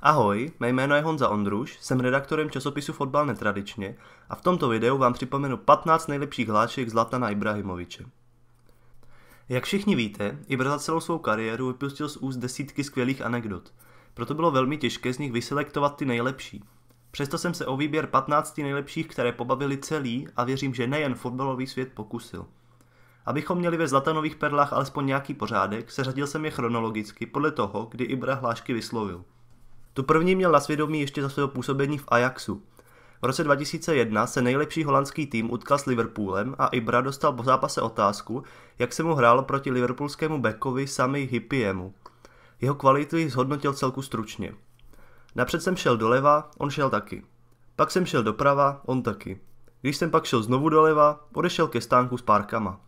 Ahoj, mé jméno je Honza Ondruš, jsem redaktorem časopisu Fotbal netradičně a v tomto videu vám připomenu 15 nejlepších hlášek Zlatana Ibrahimoviče. Jak všichni víte, Ibra za celou svou kariéru vypustil z úst desítky skvělých anekdot, proto bylo velmi těžké z nich vyselektovat ty nejlepší. Přesto jsem se o výběr 15 nejlepších, které pobavili celý a věřím, že nejen fotbalový svět pokusil. Abychom měli ve Zlatanových perlách alespoň nějaký pořádek, seřadil jsem je chronologicky podle toho, kdy Ibra hlášky vyslovil – tu první měl na svědomí ještě za svého působení v Ajaxu. V roce 2001 se nejlepší holandský tým utkal s Liverpoolem a Ibra dostal po zápase otázku, jak se mu hrálo proti liverpoolskému Beckovi, Sami Hippiemu. Jeho kvality zhodnotil celku stručně. Napřed jsem šel doleva, on šel taky. Pak jsem šel doprava, on taky. Když jsem pak šel znovu doleva, odešel ke stánku s párkama.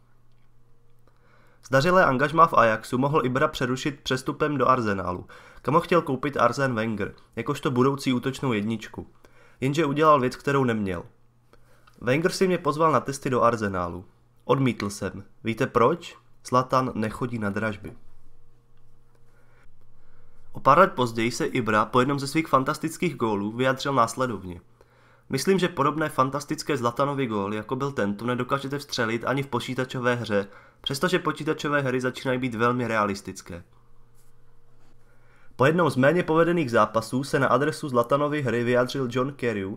Zdařilé angažma v Ajaxu mohl Ibra přerušit přestupem do Arsenálu, kam ho chtěl koupit Arsen Wenger, jakožto budoucí útočnou jedničku. Jenže udělal věc, kterou neměl. Wenger si mě pozval na testy do Arsenálu. Odmítl jsem. Víte proč? Zlatan nechodí na dražby. O pár let později se Ibra po jednom ze svých fantastických gólů vyjadřil následovně – Myslím, že podobné fantastické Zlatanovi gól, jako byl tento, nedokážete vstřelit ani v počítačové hře, přestože počítačové hry začínají být velmi realistické. Po jednom z méně povedených zápasů se na adresu Zlatanovy hry vyjádřil John Kerry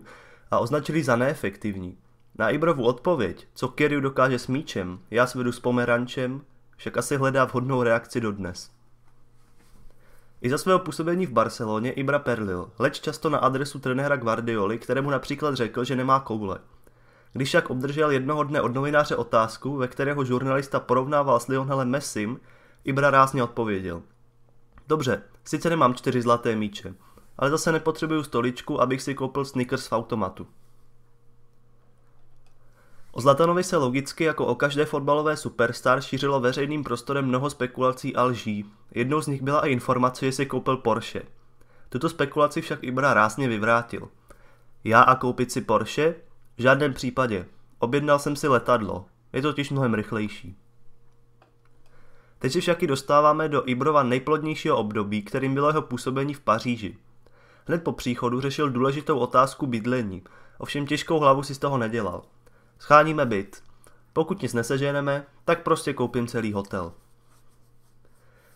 a označili za neefektivní. Na Ibrovu odpověď, co Kerry dokáže s míčem, já svedu s pomerančem, však asi hledá vhodnou reakci dodnes. I za svého působení v Barceloně Ibra perlil, leč často na adresu trenéra Guardioli, kterému například řekl, že nemá koule. Když však obdržel jednoho dne od novináře otázku, ve kterého žurnalista porovnával s Lionelem Messim, Ibra rázně odpověděl. Dobře, sice nemám čtyři zlaté míče, ale zase nepotřebuju stoličku, abych si koupil sneakers v automatu. O Zlatanovi se logicky jako o každé fotbalové superstar šířilo veřejným prostorem mnoho spekulací a lží, Jednou z nich byla i informace, že si koupil Porsche. Tuto spekulaci však Ibra rázně vyvrátil. Já a koupit si Porsche? V žádném případě. Objednal jsem si letadlo. Je totiž mnohem rychlejší. Teď se však i dostáváme do Ibrova nejplodnějšího období, kterým bylo jeho působení v Paříži. Hned po příchodu řešil důležitou otázku bydlení, ovšem těžkou hlavu si z toho nedělal. Scháníme byt. Pokud nic neseženeme, tak prostě koupím celý hotel.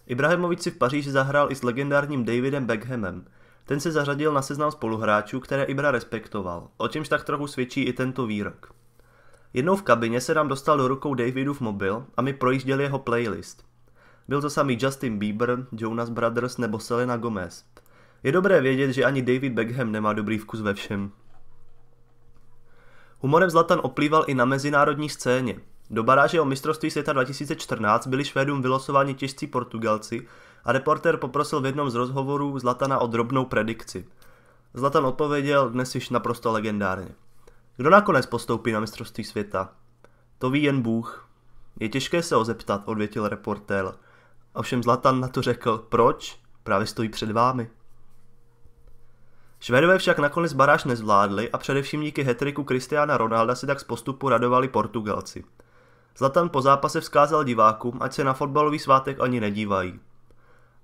Ibrahimovič si v Paříži zahrál i s legendárním Davidem Beckhamem. Ten se zařadil na seznam spoluhráčů, které Ibra respektoval, o čemž tak trochu svědčí i tento výrok. Jednou v kabině se nám dostal do rukou Davidův mobil a my projížděli jeho playlist. Byl to samý Justin Bieber, Jonas Brothers nebo Selena Gomez. Je dobré vědět, že ani David Beckham nemá dobrý vkus ve všem. Humorem Zlatan oplýval i na mezinárodní scéně. Do baráže o mistrovství světa 2014 byli Švédům vylosováni těžcí Portugalci a reporter poprosil v jednom z rozhovorů Zlatana o drobnou predikci. Zlatan odpověděl dnes již naprosto legendárně. Kdo nakonec postoupí na mistrovství světa? To ví jen Bůh. Je těžké se ho zeptat, odvětil reportér. Ovšem Zlatan na to řekl, proč? Právě stojí před vámi. Švédové však nakonec baráž nezvládli a především díky hetriku Kristiana Ronalda si tak z postupu radovali Portugalci. Zlatan po zápase vzkázal divákům, ať se na fotbalový svátek ani nedívají.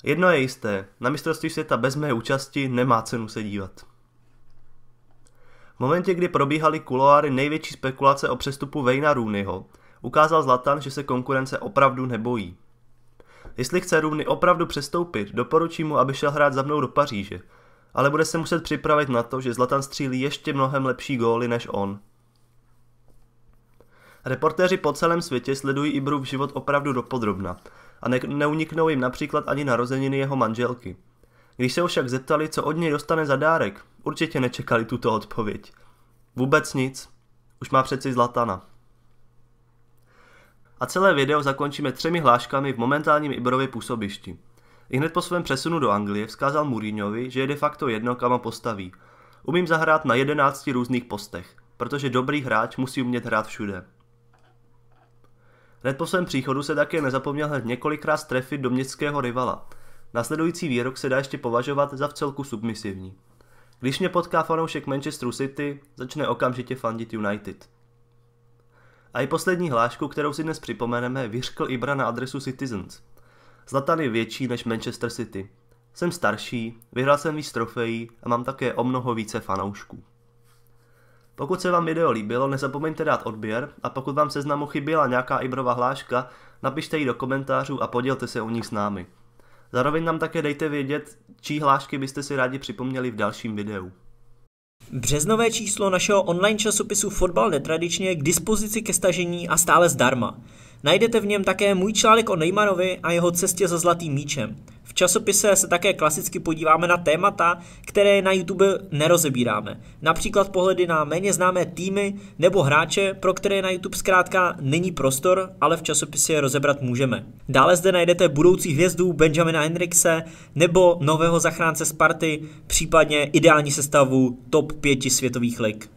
Jedno je jisté, na mistrovství světa bez mé účasti nemá cenu se dívat. V momentě, kdy probíhaly kuloáry největší spekulace o přestupu Vejna Rooneyho, ukázal Zlatan, že se konkurence opravdu nebojí. Jestli chce Rooney opravdu přestoupit, doporučím mu, aby šel hrát za mnou do Paříže, ale bude se muset připravit na to, že Zlatan střílí ještě mnohem lepší góly než on – Reportéři po celém světě sledují v život opravdu dopodrobna a ne- neuniknou jim například ani narozeniny jeho manželky. Když se ho však zeptali, co od něj dostane za dárek, určitě nečekali tuto odpověď. Vůbec nic. Už má přeci Zlatana. A celé video zakončíme třemi hláškami v momentálním Ibrově působišti. I hned po svém přesunu do Anglie vzkázal Mourinhovi, že je de facto jedno, kam ho postaví. Umím zahrát na jedenácti různých postech, protože dobrý hráč musí umět hrát všude. Hned po svém příchodu se také nezapomněl hned několikrát strefit do městského rivala. Nasledující výrok se dá ještě považovat za vcelku submisivní. Když mě potká fanoušek Manchesteru City, začne okamžitě fandit United. A i poslední hlášku, kterou si dnes připomeneme, vyřkl Ibra na adresu Citizens. Zlatan je větší než Manchester City. Jsem starší, vyhrál jsem víc trofejí a mám také o mnoho více fanoušků. Pokud se vám video líbilo, nezapomeňte dát odběr a pokud vám seznamu chyběla nějaká ibrová hláška, napište ji do komentářů a podělte se o ní s námi. Zároveň nám také dejte vědět, čí hlášky byste si rádi připomněli v dalším videu. Březnové číslo našeho online časopisu Fotbal netradičně je k dispozici ke stažení a stále zdarma. Najdete v něm také můj článek o Neymarovi a jeho cestě za zlatým míčem. V časopise se také klasicky podíváme na témata, které na YouTube nerozebíráme. Například pohledy na méně známé týmy nebo hráče, pro které na YouTube zkrátka není prostor, ale v časopise je rozebrat můžeme. Dále zde najdete budoucí hvězdu Benjamina Hendrixe nebo nového zachránce Sparty, případně ideální sestavu top 5 světových lig.